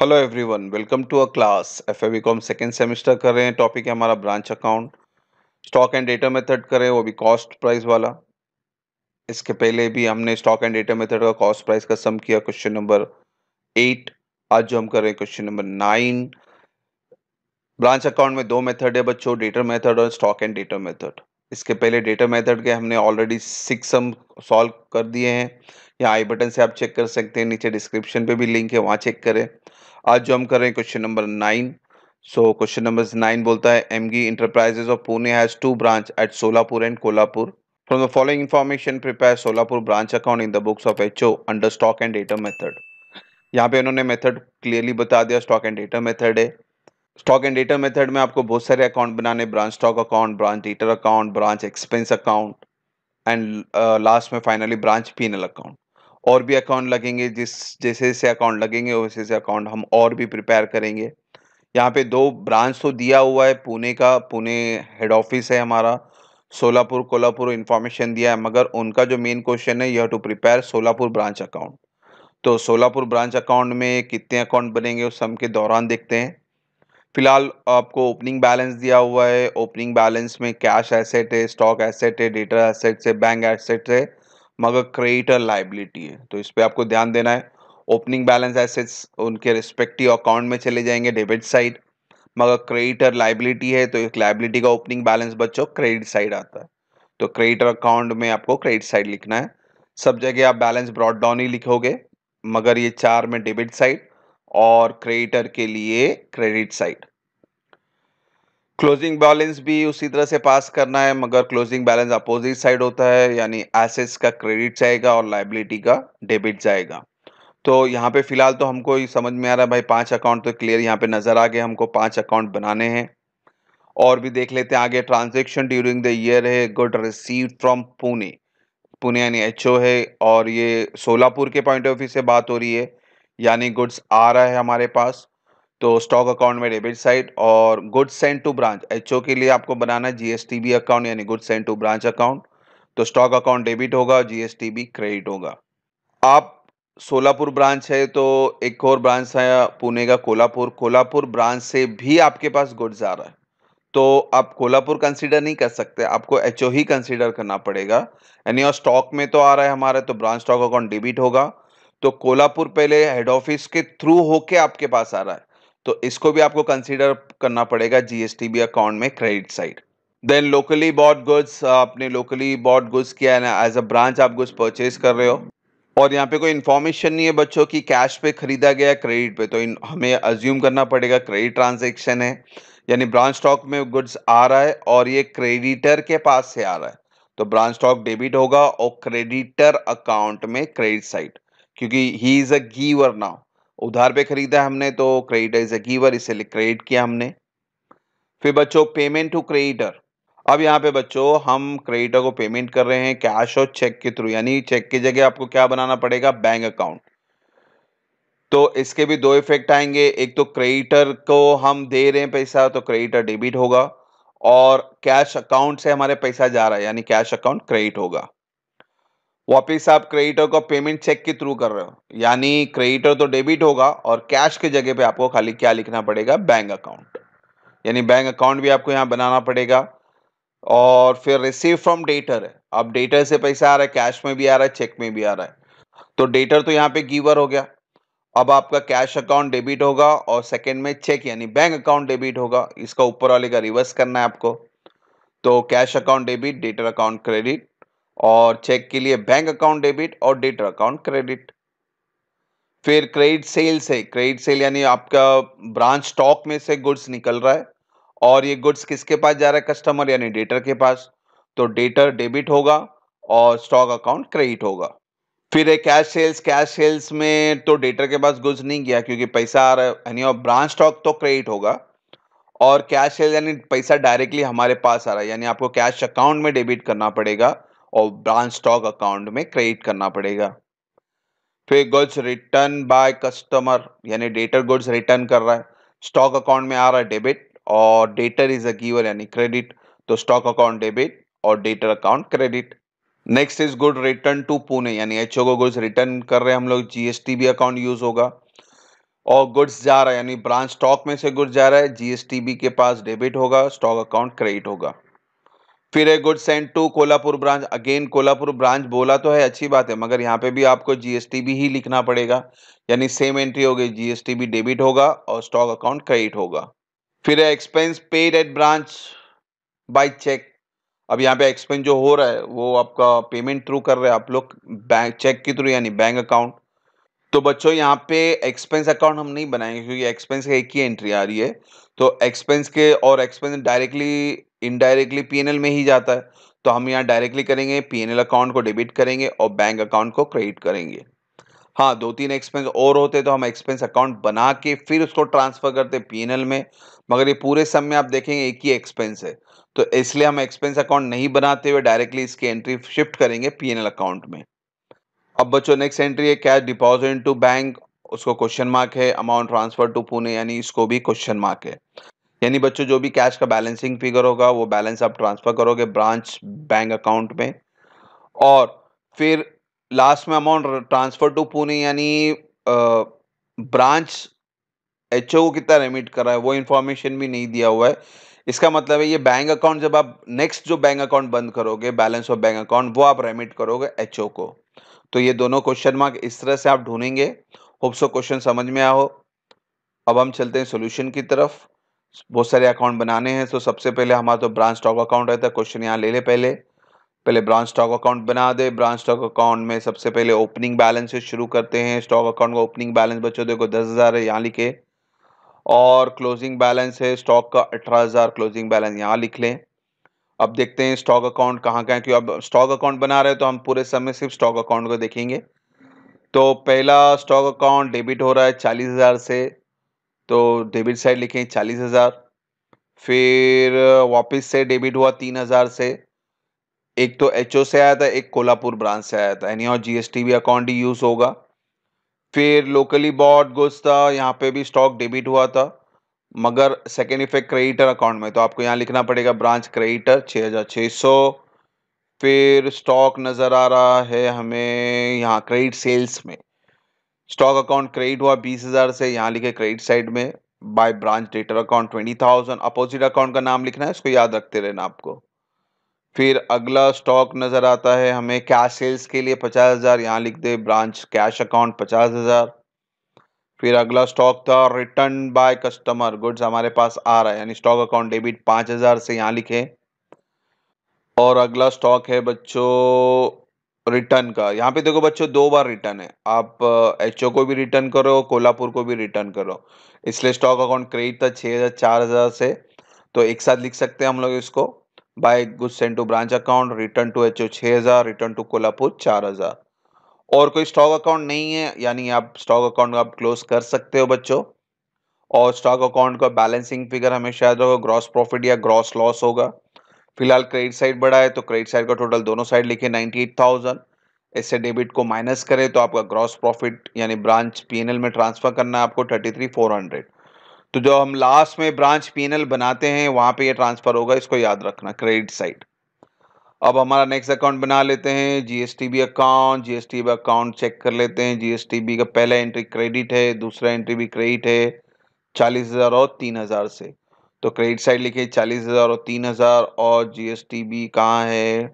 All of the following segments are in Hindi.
hello everyone welcome to a class F A B com second semester कर रहे हैं टॉपिक है हमारा branch account stock and debtor method करें वो भी कॉस्ट प्राइस वाला इसके पहले भी हमने स्टॉक एंड डेटा मेथड का कॉस्ट प्राइस का सम किया क्वेश्चन नंबर एट आज जो हम कर रहे हैं question number nine branch account में दो मेथड है बच्चों डेटर मेथड और स्टॉक एंड डेटा मेथड इसके पहले डेटा मेथड के हमने ऑलरेडी सिक्स सम सॉल्व कर दिए हैं यहाँ आई बटन से आप चेक कर सकते हैं नीचे डिस्क्रिप्शन पे भी लिंक है वहाँ चेक करें आज जो हम कर रहे हैं question number nine so question number nine बोलता है M G enterprises of Pune has two branch at Solapur and Kolhapur from the following information prepare Solapur branch account in the books of H O under stock and debtor method यहाँ पे उन्होंने मेथड क्लियरली बता दिया स्टॉक एंड डेटा मेथड है स्टॉक एंड डेटा मेथड में आपको बहुत सारे अकाउंट बनाने branch stock account branch debtor account branch expense account and last में फाइनली ब्रांच पी अकाउंट और भी अकाउंट लगेंगे जिस जैसे जैसे अकाउंट लगेंगे वैसे जैसे अकाउंट हम और भी प्रिपेयर करेंगे यहाँ पे दो ब्रांच तो दिया हुआ है पुणे का पुणे हेड ऑफिस है हमारा सोलापुर कोल्हापुर इन्फॉर्मेशन दिया है मगर उनका जो मेन क्वेश्चन है have to prepare Solapur branch account तो सोलापुर ब्रांच अकाउंट में कितने अकाउंट बनेंगे उस सम के दौरान देखते हैं फिलहाल आपको ओपनिंग बैलेंस दिया हुआ है ओपनिंग बैलेंस में कैश एसेट है स्टॉक एसेट है डेटा एसेट है बैंक एसेट है मगर क्रेडिटर लाइबिलिटी है तो इस पर आपको ध्यान देना है ओपनिंग बैलेंस एसेट्स उनके रिस्पेक्टिव अकाउंट में चले जाएंगे डेबिट साइड मगर क्रेडिटर लाइबिलिटी है तो एक लाइबिलिटी का ओपनिंग बैलेंस बच्चों क्रेडिट साइड आता है तो क्रेडिटर अकाउंट में आपको क्रेडिट साइड लिखना है सब जगह आप बैलेंस ब्रॉड डाउन ही लिखोगे मगर ये चार में डेबिट साइड और क्रेडिटर के लिए क्रेडिट साइड क्लोजिंग बैलेंस भी उसी तरह से पास करना है मगर क्लोजिंग बैलेंस अपोजिट साइड होता है यानी एसेट्स का क्रेडिट जाएगा और लाइबिलिटी का डेबिट जाएगा तो यहाँ पे फिलहाल तो हमको समझ में आ रहा है भाई पांच अकाउंट तो क्लियर यहाँ पे नज़र आ गए हमको पांच अकाउंट बनाने हैं और भी देख लेते हैं आगे ट्रांजेक्शन ड्यूरिंग द ईयर है good receive from Pune Pune यानी एच है और ये सोलापुर के पॉइंट ऑफ व्यू से बात हो रही है यानी गुड्स आ रहा है हमारे पास तो स्टॉक अकाउंट में डेबिट साइड और goods send to branch H के लिए आपको बनाना है बी अकाउंट यानी goods send to branch account तो स्टॉक अकाउंट डेबिट होगा बी क्रेडिट होगा आप सोलापुर ब्रांच है तो एक और ब्रांच है पुणे का कोल्हापुर कोल्हापुर ब्रांच से भी आपके पास गुड्स आ रहा है तो आप कोल्हापुर कंसीडर नहीं कर सकते आपको एच ही कंसीडर करना पड़ेगा यानी और स्टॉक में तो आ रहा है हमारा तो ब्रांच स्टॉक अकाउंट डेबिट होगा तो कोल्हापुर पहले हेड ऑफिस के थ्रू होके आपके पास आ रहा है तो इसको भी आपको कंसीडर करना पड़ेगा जीएसटी बी अकाउंट में credit side then locally bought goods आपने लोकली बॉड गुड्स किया है एज अ ब्रांच आप गुड्स परचेज कर रहे हो और यहाँ पे कोई इन्फॉर्मेशन नहीं है बच्चों की कैश पे खरीदा गया क्रेडिट पे तो हमें अज्यूम करना पड़ेगा क्रेडिट ट्रांजेक्शन है यानी ब्रांच स्टॉक में गुड्स आ रहा है और ये क्रेडिटर के पास से आ रहा है तो ब्रांच स्टॉक डेबिट होगा और क्रेडिटर अकाउंट में क्रेडिट साइड क्योंकि ही इज़ अ गीवर नाउ उधार पे खरीदा हमने तो क्रेडिटर इज़ अ गीवर इसे क्रेडिट किया हमने फिर बच्चों पेमेंट टू क्रेडिटर अब यहाँ पे बच्चों हम क्रेडिटर को पेमेंट कर रहे हैं कैश और चेक के थ्रू यानी चेक की जगह आपको क्या बनाना पड़ेगा बैंक अकाउंट तो इसके भी दो इफेक्ट आएंगे एक तो क्रेडिटर को हम दे रहे हैं पैसा तो क्रेडिटर डेबिट होगा और कैश अकाउंट से हमारे पैसा जा रहा है यानी कैश अकाउंट क्रेडिट होगा वापिस आप क्रेडिटर का पेमेंट चेक के थ्रू कर रहे हो यानी क्रेडिटर तो डेबिट होगा और कैश के जगह पे आपको खाली क्या लिखना पड़ेगा बैंक अकाउंट यानी बैंक अकाउंट भी आपको यहाँ बनाना पड़ेगा और फिर रिसीव फ्रॉम डेटर है अब डेटर से पैसा आ रहा है कैश में भी आ रहा है चेक में भी आ रहा है तो डेटर तो यहाँ पे गीवर हो गया अब आपका कैश अकाउंट डेबिट होगा और सेकेंड में चेक यानी बैंक अकाउंट डेबिट होगा इसका ऊपर वाले का रिवर्स करना है आपको तो cash account debit debtor account credit और चेक के लिए बैंक अकाउंट डेबिट और डेटर अकाउंट क्रेडिट फिर क्रेडिट सेल से क्रेडिट सेल यानी आपका ब्रांच स्टॉक में से गुड्स निकल रहा है और ये गुड्स किसके पास जा रहा है कस्टमर यानी डेटर के पास तो डेटर डेबिट होगा और स्टॉक अकाउंट क्रेडिट होगा फिर है कैश सेल्स कैश सेल्स में तो डेटर के पास गुड्स नहीं गया क्योंकि पैसा आ रहा है यानी और ब्रांच स्टॉक तो क्रेडिट होगा और कैश सेल्स यानी पैसा डायरेक्टली हमारे पास आ रहा है यानी आपको कैश अकाउंट में डेबिट करना पड़ेगा और ब्रांच स्टॉक अकाउंट में क्रेडिट करना पड़ेगा फिर गुड्स रिटर्न बाय कस्टमर यानी डेटर गुड्स रिटर्न कर रहा है स्टॉक अकाउंट में आ रहा है डेबिट और डेटर इज अ गिवर यानी क्रेडिट तो स्टॉक अकाउंट डेबिट और debtor account credit next is good return to Pune यानी एच को गुड्स रिटर्न कर रहे हैं हम लोग जीएसटी भी अकाउंट यूज होगा और गुड्स जा रहा है यानी ब्रांच स्टॉक में से गुड्स जा रहा है जीएसटी भी के पास डेबिट होगा स्टॉक अकाउंट क्रेडिट होगा फिर a good send to Kolhapur branch again Kolhapur branch बोला तो है अच्छी बात है मगर यहाँ पे भी आपको जीएसटी भी ही लिखना पड़ेगा यानी सेम एंट्री होगी जीएसटी भी डेबिट होगा और स्टॉक अकाउंट क्रेडिट होगा फिर expense paid at branch by cheque अब यहाँ पे एक्सपेंस जो हो रहा है वो आपका पेमेंट थ्रू कर रहे हैं आप लोग बैंक चेक के थ्रू यानी बैंक अकाउंट तो बच्चों यहाँ पे एक्सपेंस अकाउंट हम नहीं बनाएंगे क्योंकि एक्सपेंस का एक ही एंट्री आ रही है तो एक्सपेंस के और एक्सपेंस डायरेक्टली इनडायरेक्टली पीएनएल में ही जाता है तो हम यहाँ डायरेक्टली करेंगे पीएनएल अकाउंट को डेबिट करेंगे और बैंक अकाउंट को क्रेडिट करेंगे हाँ दो तीन एक्सपेंस और होते तो हम एक्सपेंस अकाउंट बना के फिर उसको ट्रांसफ़र करते पीएनएल में मगर ये पूरे सम में आप देखेंगे एक ही एक्सपेंस है तो इसलिए हम एक्सपेंस अकाउंट नहीं बनाते हुए डायरेक्टली इसकी एंट्री शिफ्ट करेंगे पीएनएल अकाउंट में अब बच्चों नेक्स्ट एंट्री है कैश डिपॉजिट टू बैंक उसको क्वेश्चन मार्क है अमाउंट ट्रांसफ़र टू पुणे यानी इसको भी क्वेश्चन मार्क है यानी बच्चों जो भी कैश का बैलेंसिंग फिगर होगा वो बैलेंस आप ट्रांसफ़र करोगे ब्रांच बैंक अकाउंट में और फिर लास्ट में अमाउंट ट्रांसफ़र टू पुणे यानी ब्रांच एच को कितना रेमिट कर रहा है वो इन्फॉर्मेशन भी नहीं दिया हुआ है इसका मतलब है ये बैंक अकाउंट जब आप नेक्स्ट जो बैंक अकाउंट बंद करोगे बैलेंस ऑफ बैंक अकाउंट वो आप रेमिट करोगे एच को तो ये दोनों क्वेश्चन मार्क इस तरह से आप ढूंढेंगे होप सो क्वेश्चन समझ में आओ अब हम चलते हैं सोल्यूशन की तरफ बहुत सारे अकाउंट बनाने हैं तो सबसे पहले हमारा तो ब्रांच स्टॉक अकाउंट रहता है क्वेश्चन यहाँ ले ले पहले पहले ब्रांच स्टॉक अकाउंट बना दे ब्रांच स्टॉक अकाउंट में सबसे पहले ओपनिंग बैलेंस से शुरू करते हैं स्टॉक अकाउंट का ओपनिंग बैलेंस बच्चों देखो दस हज़ार है यहाँ लिखे और क्लोजिंग बैलेंस है स्टॉक का अठारह हज़ार क्लोजिंग बैलेंस यहाँ लिख लें अब देखते हैं स्टॉक अकाउंट कहाँ का है क्यों अब स्टॉक अकाउंट बना रहे हैं तो हम पूरे समय सिर्फ स्टॉक अकाउंट को देखेंगे तो पहला स्टॉक अकाउंट डेबिट हो रहा है चालीस हज़ार से तो डेबिट साइड लिखें चालीस हज़ार फिर वापस से डेबिट हुआ तीन हज़ार से एक तो एच से आया था एक कोल्हापुर ब्रांच से आया था एनी और जीएसटी भी अकाउंट ही यूज़ होगा फिर लोकली बॉड गुड्स था यहाँ पे भी स्टॉक डेबिट हुआ था मगर सेकेंड इफेक्ट क्रेडिटर अकाउंट में तो आपको यहाँ लिखना पड़ेगा ब्रांच क्रेडिटर छः हज़ार छः सौ फिर स्टॉक नज़र आ रहा है हमें यहाँ क्रेडिट सेल्स में स्टॉक अकाउंट क्रेडिट हुआ बीस हज़ार से यहाँ लिखे क्रेडिट साइड में by branch debtor account twenty thousand opposite account का नाम लिखना है इसको याद रखते रहना आपको फिर अगला स्टॉक नज़र आता है हमें कैश सेल्स के लिए पचास हज़ार यहाँ लिख दे ब्रांच कैश अकाउंट पचास हज़ार फिर अगला स्टॉक था रिटर्न बाय कस्टमर गुड्स हमारे पास आ रहा है यानी स्टॉक अकाउंट डेबिट पाँच हज़ार से यहाँ लिखे और अगला स्टॉक है बच्चों रिटर्न का यहाँ पे देखो बच्चों दो बार रिटर्न है आप एच को भी रिटर्न करो कोल्हापुर को भी रिटर्न करो इसलिए स्टॉक अकाउंट क्रेडिट था छः हज़ार चार हज़ार से तो एक साथ लिख सकते हैं हम लोग इसको by good send to branch account return to H O return to Kolhapur चार हज़ार और कोई स्टॉक अकाउंट नहीं है यानी आप स्टॉक अकाउंट आप क्लोज कर सकते हो बच्चों और स्टॉक अकाउंट का बैलेंसिंग फिगर हमेशा याद रखो ग्रॉस प्रॉफिट या ग्रॉस लॉस होगा फिलहाल क्रेडिट साइड बढ़ा है तो क्रेडिट साइड का टोटल दोनों साइड लिखे एट थाउजेंड इससे डेबिट को माइनस करें तो आपका ग्रॉस प्रॉफिट यानी ब्रांच पीएनएल में ट्रांसफर करना है आपको थर्टी थ्री फोर हंड्रेड तो जो हम लास्ट में ब्रांच पीएनएल बनाते हैं वहां पे ये ट्रांसफर होगा इसको याद रखना क्रेडिट साइड अब हमारा नेक्स्ट अकाउंट बना लेते हैं GST B account GST B account check कर लेते हैं जीएसटीबी का पहला एंट्री क्रेडिट है दूसरा एंट्री भी क्रेडिट है चालीस हज़ार और तीन हज़ार से तो क्रेडिट साइड लिखे चालीस हज़ार और तीन हज़ार और जीएसटी भी कहाँ है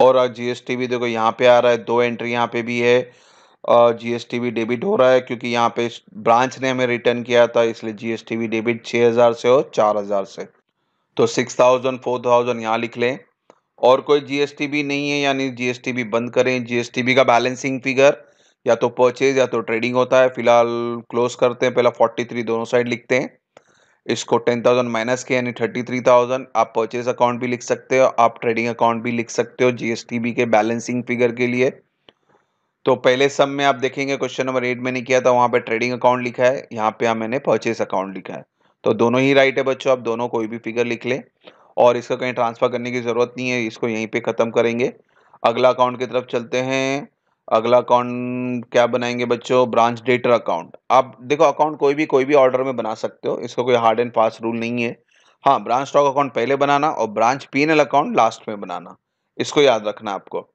और जीएसटी भी देखो यहाँ पे आ रहा है दो एंट्री यहाँ पे भी है जीएसटी भी डेबिट हो रहा है क्योंकि यहाँ पे ब्रांच ने हमें रिटर्न किया था इसलिए जीएसटी भी डेबिट छः हज़ार से और चार हज़ार से तो सिक्स थाउजेंड फोर थाउजेंड यहाँ लिख लें और कोई जीएसटी भी नहीं है यानी जीएसटी भी बंद करें जीएसटी भी का बैलेंसिंग फिगर या तो परचेज या तो ट्रेडिंग होता है फिलहाल क्लोज करते हैं पहला फोर्टी थ्री दोनों साइड लिखते हैं इसको टेन थाउजेंड माइनस के यानी थर्टी थ्री थाउजेंड आप परचेज अकाउंट भी लिख सकते हो आप ट्रेडिंग अकाउंट भी लिख सकते हो जीएसटीबी के बैलेंसिंग फिगर के लिए तो पहले सम में आप देखेंगे क्वेश्चन नंबर एट मैंने किया था वहाँ पे ट्रेडिंग अकाउंट लिखा है यहाँ पे मैंने परचेज अकाउंट लिखा है तो दोनों ही राइट है बच्चों आप दोनों कोई भी फिगर लिख लें और इसका कहीं ट्रांसफ़र करने की ज़रूरत नहीं है इसको यहीं पे ख़त्म करेंगे अगला अकाउंट की तरफ चलते हैं अगला अकाउंट क्या बनाएंगे बच्चों ब्रांच डेटर अकाउंट आप देखो अकाउंट कोई भी कोई भी ऑर्डर में बना सकते हो इसका कोई हार्ड एंड फास्ट रूल नहीं है हाँ ब्रांच स्टॉक अकाउंट पहले बनाना और ब्रांच पी अकाउंट लास्ट में बनाना इसको याद रखना आपको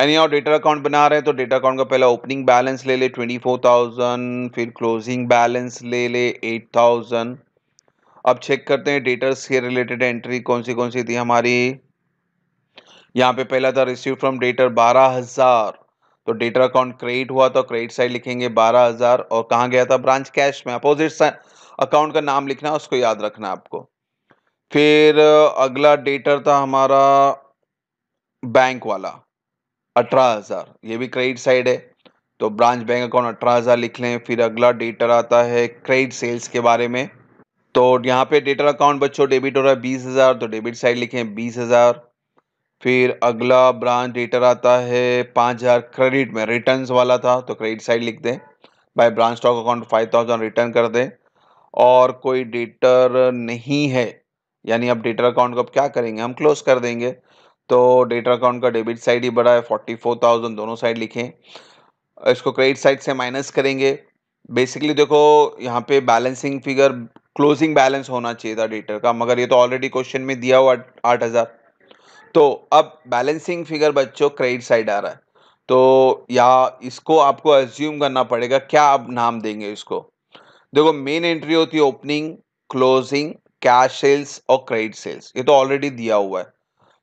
एनी और डेटर अकाउंट बना रहे हैं तो डेटा अकाउंट का पहला ओपनिंग बैलेंस ले ले ट्वेंटी फोर थाउजेंड फिर क्लोजिंग बैलेंस ले ले एट थाउजेंड अब चेक करते हैं डेटर्स से रिलेटेड एंट्री कौन सी कौन सी थी हमारी यहाँ पे पहला था रिसीव फ्रॉम डेटर बारह हज़ार तो डेटर अकाउंट क्रेडिट हुआ तो क्रेडिट साइड लिखेंगे बारह हज़ार और कहाँ गया था ब्रांच कैश में अपोजिट अकाउंट का नाम लिखना है उसको याद रखना है आपको फिर अगला डेटर था हमारा बैंक वाला अठारह हज़ार ये भी क्रेडिट साइड है तो ब्रांच बैंक अकाउंट अठारह हज़ार लिख लें फिर अगला डेटर आता है क्रेडिट सेल्स के बारे में तो यहाँ पे डेटर अकाउंट बच्चों डेबिट हो रहा है बीस हज़ार तो डेबिट साइड लिखें बीस हज़ार फिर अगला ब्रांच डेटर आता है पाँच हज़ार क्रेडिट में रिटर्न वाला था तो क्रेडिट साइड लिख दें by branch stock account five thousand return कर दें और कोई डेटर नहीं है यानी अब डेटर अकाउंट को अब क्या करेंगे हम क्लोज कर देंगे तो डेटर अकाउंट का डेबिट साइड ही बड़ा है फोर्टी फोर थाउजेंड दोनों साइड लिखें इसको क्रेडिट साइड से माइनस करेंगे बेसिकली देखो यहाँ पे बैलेंसिंग फिगर क्लोजिंग बैलेंस होना चाहिए था डेटर का मगर ये तो ऑलरेडी क्वेश्चन में दिया हुआ आठ हज़ार तो अब बैलेंसिंग फिगर बच्चों क्रेडिट साइड आ रहा है तो या इसको आपको एज्यूम करना पड़ेगा क्या आप नाम देंगे इसको देखो मेन एंट्री होती है ओपनिंग क्लोजिंग कैश सेल्स और क्रेडिट सेल्स ये तो ऑलरेडी दिया हुआ है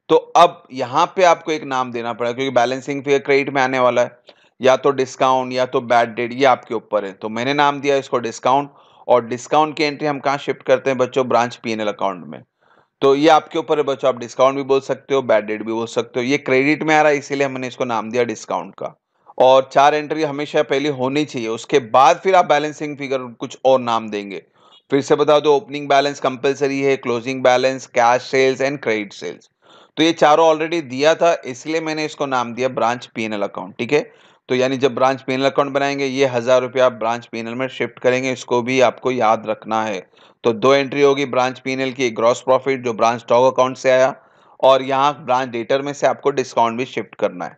तो अब यहाँ पे आपको एक नाम देना पड़ेगा क्योंकि बैलेंसिंग फिगर क्रेडिट में आने वाला है या तो डिस्काउंट या तो बैड डेट ये आपके ऊपर है तो मैंने नाम दिया इसको डिस्काउंट और डिस्काउंट की एंट्री हम कहाँ शिफ्ट करते हैं बच्चों ब्रांच पी अकाउंट में तो ये आपके ऊपर है बच्चों आप डिस्काउंट भी बोल सकते हो बैड डेट भी बोल सकते हो ये क्रेडिट में आ रहा है इसीलिए हमने इसको नाम दिया डिस्काउंट का और चार एंट्री हमेशा पहले होनी चाहिए उसके बाद फिर आप बैलेंसिंग फिगर कुछ और नाम देंगे फिर से बता दो ओपनिंग बैलेंस कंपलसरी है closing balance cash sales and credit sales तो ये चारों ऑलरेडी दिया था इसलिए मैंने इसको नाम दिया ब्रांच पीएनएल अकाउंट ठीक है तो यानी जब ब्रांच पैनल अकाउंट बनाएंगे ये हज़ार रुपये आप ब्रांच पैनल में शिफ्ट करेंगे इसको भी आपको याद रखना है तो दो एंट्री होगी ब्रांच पीएनएल की ग्रॉस प्रॉफिट जो ब्रांच स्टॉक अकाउंट से आया और यहाँ ब्रांच डेटर में से आपको डिस्काउंट भी शिफ्ट करना है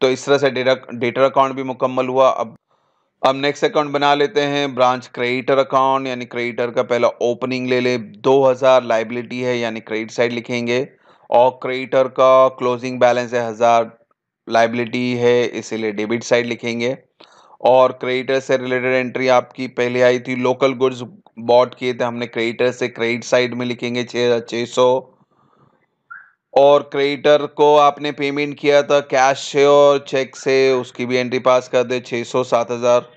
तो इस तरह से डेटर अकाउंट भी मुकम्मल हुआ अब अब नेक्स्ट अकाउंट बना लेते हैं ब्रांच क्रेडिटर अकाउंट यानी क्रेडिटर का पहला ओपनिंग ले ले 2000 लाइबिलिटी है यानी क्रेडिट साइड लिखेंगे और क्रेडिटर का क्लोजिंग बैलेंस है हज़ार लाइबिलिटी है इसीलिए डेबिट साइड लिखेंगे और क्रेडिटर से रिलेटेड एंट्री आपकी पहले आई थी लोकल गुड्स बॉट किए थे हमने क्रेडिटर से क्रेडिट साइड में लिखेंगे छः छः सौ और क्रेडिटर को आपने पेमेंट किया था कैश से और चेक से उसकी भी एंट्री पास कर दे छः सौ सात हज़ार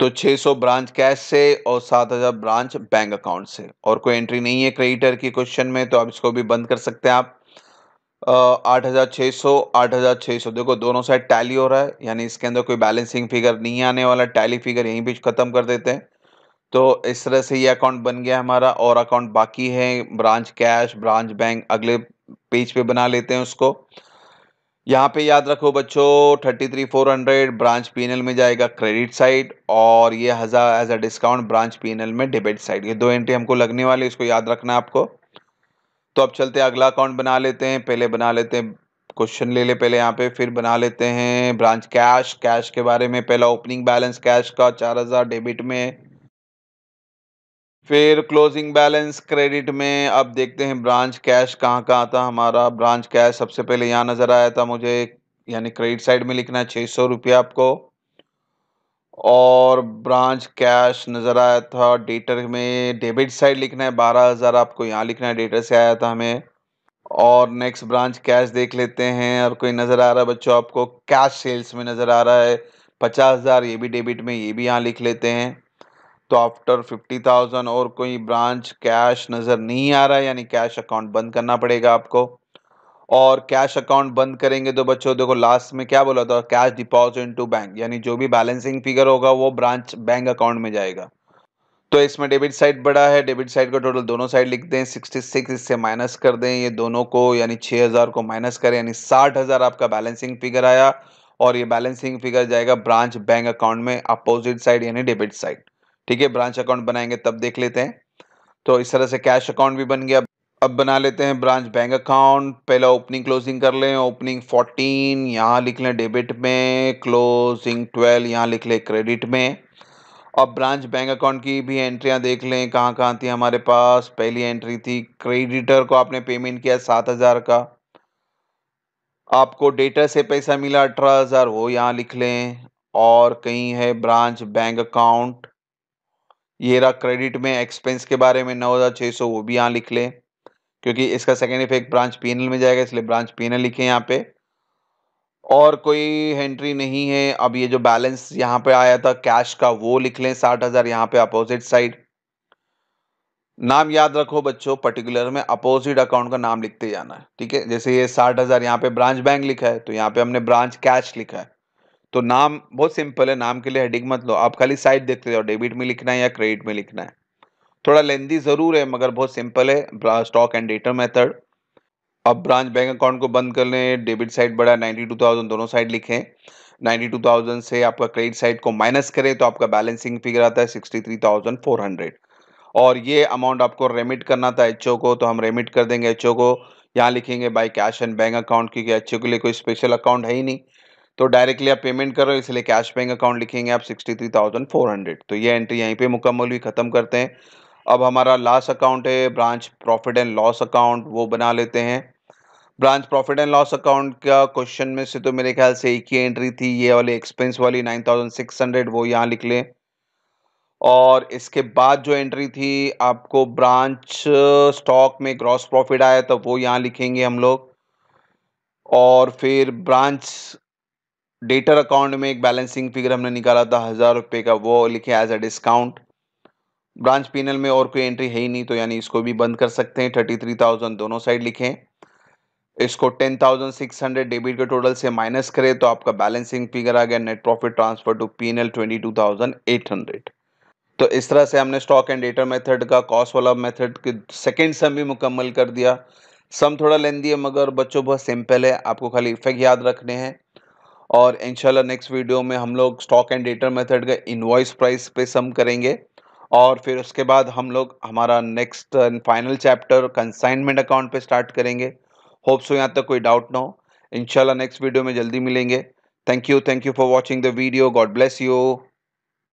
तो छः सौ ब्रांच कैश से और सात हज़ार ब्रांच बैंक अकाउंट से और कोई एंट्री नहीं है क्रेडिटर की क्वेश्चन में तो आप इसको भी बंद कर सकते हैं आप आठ हज़ार छः सौ आठ हज़ार छः सौ देखो दोनों साइड टैली हो रहा है यानी इसके अंदर कोई बैलेंसिंग फिगर नहीं आने वाला टैली फिगर यहीं पर ख़त्म कर देते हैं तो इस तरह से ये अकाउंट बन गया हमारा और अकाउंट बाकी है ब्रांच कैश ब्रांच बैंक अगले पेज पे बना लेते हैं उसको यहाँ पे याद रखो बच्चों thirty three four hundred branch P में जाएगा क्रेडिट साइड और ये हज़ार as a discount branch P में डेबिट साइड ये दो एंट्री हमको लगने वाली इसको याद रखना है आपको तो अब चलते हैं अगला अकाउंट बना लेते हैं पहले बना लेते हैं क्वेश्चन ले ले पहले यहाँ पे फिर बना लेते हैं ब्रांच कैश कैश के बारे में पहला ओपनिंग बैलेंस कैश का चार हज़ार डेबिट में फिर क्लोजिंग बैलेंस क्रेडिट में अब देखते हैं ब्रांच कैश कहाँ कहाँ आता हमारा ब्रांच कैश सबसे पहले यहाँ नज़र आया था मुझे यानी क्रेडिट साइड में लिखना है छः सौ रुपया आपको और ब्रांच कैश नज़र आया था डेटर में डेबिट साइड लिखना है बारह हज़ार आपको यहाँ लिखना है डेटर से आया था हमें और नेक्स्ट ब्रांच कैश देख लेते हैं और कोई नज़र आ रहा है बच्चों आपको कैश सेल्स में नज़र आ रहा है पचास हज़ार ये भी डेबिट में ये भी यहाँ लिख लेते हैं तो आफ्टर फिफ्टी थाउजेंड और कोई ब्रांच कैश नज़र नहीं आ रहा है यानी कैश अकाउंट बंद करना पड़ेगा आपको और कैश अकाउंट बंद करेंगे तो बच्चों देखो लास्ट में क्या बोला था कैश डिपॉजिट टू बैंक यानी जो भी बैलेंसिंग फिगर होगा वो ब्रांच बैंक अकाउंट में जाएगा तो इसमें डेबिट साइड बड़ा है डेबिट साइड का टोटल दोनों साइड लिख दें 66 इससे माइनस कर दें ये दोनों को यानी 6000 को माइनस करें यानी 60000 आपका बैलेंसिंग फिगर आया और ये बैलेंसिंग फिगर जाएगा ब्रांच बैंक अकाउंट में अपोजिट साइड यानी डेबिट साइड ठीक है ब्रांच अकाउंट बनाएंगे तब देख लेते हैं तो इस तरह से कैश अकाउंट भी बन गया अब बना लेते हैं ब्रांच बैंक अकाउंट पहला ओपनिंग क्लोजिंग कर लें ओपनिंग फोर्टीन यहाँ लिख लें डेबिट में क्लोजिंग ट्वेल्व यहाँ लिख लें क्रेडिट में अब ब्रांच बैंक अकाउंट की भी एंट्रियाँ देख लें कहाँ कहाँ थी हमारे पास पहली एंट्री थी क्रेडिटर को आपने पेमेंट किया सात हज़ार का आपको डेटर से पैसा मिला अठारह हज़ार वो यहाँ लिख लें और कहीं है ब्रांच बैंक अकाउंट ये रहा क्रेडिट में एक्सपेंस के बारे में नौ हज़ार छः सौ वो भी यहाँ लिख लें क्योंकि इसका सेकेंड इफेक्ट ब्रांच पीनल में जाएगा इसलिए ब्रांच पीएनएल लिखे यहाँ पे और कोई एंट्री नहीं है अब ये जो बैलेंस यहाँ पे आया था कैश का वो लिख लें साठ हज़ार यहाँ पे अपोजिट साइड नाम याद रखो बच्चों पर्टिकुलर में अपोजिट अकाउंट का नाम लिखते जाना है ठीक है जैसे ये साठ हज़ार यहाँ पे ब्रांच बैंक लिखा है तो यहाँ पे हमने ब्रांच कैश लिखा है तो नाम बहुत सिंपल है नाम के लिए हेडिंग मत लो आप खाली साइड देखते जाओ डेबिट में लिखना है या क्रेडिट में लिखना है थोड़ा लेंदी ज़रूर है मगर बहुत सिंपल है स्टॉक एंड डेटर मेथड अब ब्रांच बैंक अकाउंट को बंद कर लें डेबिट साइड बढ़ा नाइन्टी टू थाउजेंड दोनों साइड लिखें नाइन्टी टू थाउजेंड से आपका क्रेडिट साइड को माइनस करें तो आपका बैलेंसिंग फिगर आता है sixty three thousand four hundred और ये अमाउंट आपको रेमिट करना था एच को तो हम रेमिट कर देंगे एच को यहाँ लिखेंगे by cash and bank account क्योंकि एच के लिए कोई स्पेशल अकाउंट है ही नहीं तो डायरेक्टली आप पेमेंट कर रहे हो इसलिए कैश बैंक अकाउंट लिखेंगे आप हंड्रेड तो ये एंट्री यहीं पे मुकम्मल हुई ख़त्म करते हैं अब हमारा लास्ट अकाउंट है branch profit and loss account वो बना लेते हैं branch profit and loss account का क्वेश्चन में से तो मेरे ख्याल से एक ही एंट्री थी ये वाली एक्सपेंस वाली नाइन थाउजेंड सिक्स हंड्रेड वो यहाँ लिख लें और इसके बाद जो एंट्री थी आपको ब्रांच स्टॉक में ग्रॉस प्रॉफिट आया तो वो यहाँ लिखेंगे हम लोग और फिर ब्रांच डेटर अकाउंट में एक बैलेंसिंग फिगर हमने निकाला था हज़ार रुपये का वो लिखे as a discount branch PNL में और कोई एंट्री है ही नहीं तो यानी इसको भी बंद कर सकते हैं थर्टी थ्री थाउजेंड दोनों साइड लिखें इसको ten thousand six hundred debit के टोटल से माइनस करें तो आपका बैलेंसिंग फिगर आ गया net profit transfer to P N L twenty two thousand eight hundred तो इस तरह से हमने स्टॉक एंड डेटर मेथड का कॉस्ट वाला मेथड के सेकेंड सम भी मुकम्मल कर दिया सम थोड़ा लेंदी है मगर बच्चों बहुत सिंपल है आपको खाली इफेक्ट याद रखने हैं और इंशाल्लाह नेक्स्ट वीडियो में हम लोग स्टॉक एंड डेटर मेथड का इन्वॉइस प्राइस पे सम करेंगे और फिर उसके बाद हम लोग हमारा next and final chapter consignment account पे स्टार्ट करेंगे होप सो यहाँ तक कोई डाउट ना हो इंशाल्लाह नेक्स्ट वीडियो में जल्दी मिलेंगे thank you thank you for watching the video God bless you